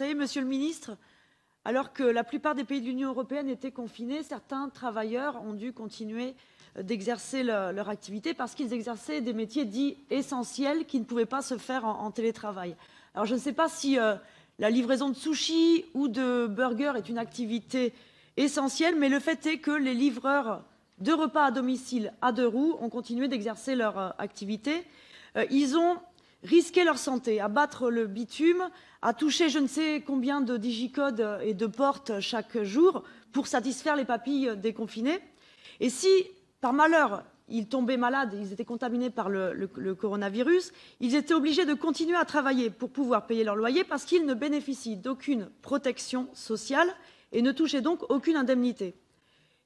Vous savez, Monsieur le Ministre, alors que la plupart des pays de l'Union européenne étaient confinés, certains travailleurs ont dû continuer d'exercer leur, activité parce qu'ils exerçaient des métiers dits essentiels qui ne pouvaient pas se faire en, télétravail. Alors je ne sais pas si euh, la livraison de sushis ou de burgers est une activité essentielle, mais le fait est que les livreurs de repas à domicile à deux roues ont continué d'exercer leur euh, activité. Euh, ils ont risquer leur santé, à battre le bitume, à toucher je ne sais combien de digicodes et de portes chaque jour pour satisfaire les papilles déconfinées. Et si, par malheur, ils tombaient malades, ils étaient contaminés par le, le coronavirus, ils étaient obligés de continuer à travailler pour pouvoir payer leur loyer parce qu'ils ne bénéficient d'aucune protection sociale et ne touchaient donc aucune indemnité.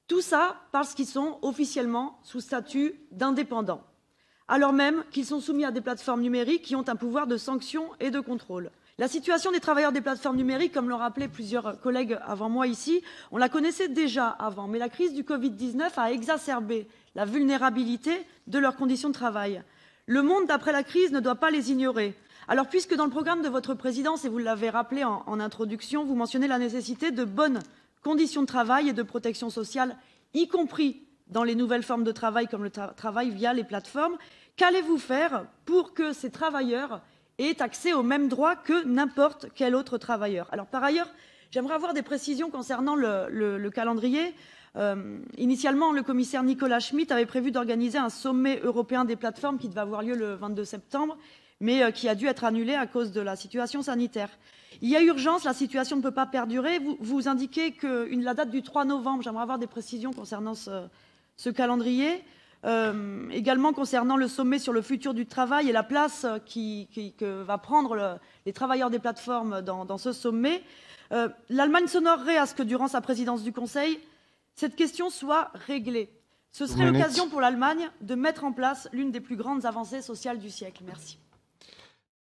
Tout ça parce qu'ils sont officiellement sous statut d'indépendants alors même qu'ils sont soumis à des plateformes numériques qui ont un pouvoir de sanction et de contrôle. La situation des travailleurs des plateformes numériques, comme l'ont rappelé plusieurs collègues avant moi ici, on la connaissait déjà avant, mais la crise du Covid-19 a exacerbé la vulnérabilité de leurs conditions de travail. Le monde d'après la crise ne doit pas les ignorer. Alors, puisque dans le programme de votre présidence, et vous l'avez rappelé en, en introduction, vous mentionnez la nécessité de bonnes conditions de travail et de protection sociale, y compris dans les nouvelles formes de travail comme le travail via les plateformes. Qu'allez-vous faire pour que ces travailleurs aient accès aux mêmes droits que n'importe quel autre travailleur Alors par ailleurs, j'aimerais avoir des précisions concernant le, calendrier. Euh, initialement, le commissaire Nicolas Schmitt avait prévu d'organiser un sommet européen des plateformes qui devait avoir lieu le 22 septembre, mais euh, qui a dû être annulé à cause de la situation sanitaire. Il y a urgence, la situation ne peut pas perdurer. Vous, vous indiquez que une, la date du 3 novembre, j'aimerais avoir des précisions concernant ce, ce calendrier. Euh, également concernant le sommet sur le futur du travail et la place euh, que va prendre les travailleurs des plateformes dans, ce sommet, euh, l'Allemagne s'honorerait à ce que durant sa présidence du Conseil, cette question soit réglée. Ce serait l'occasion pour l'Allemagne de mettre en place l'une des plus grandes avancées sociales du siècle. Merci.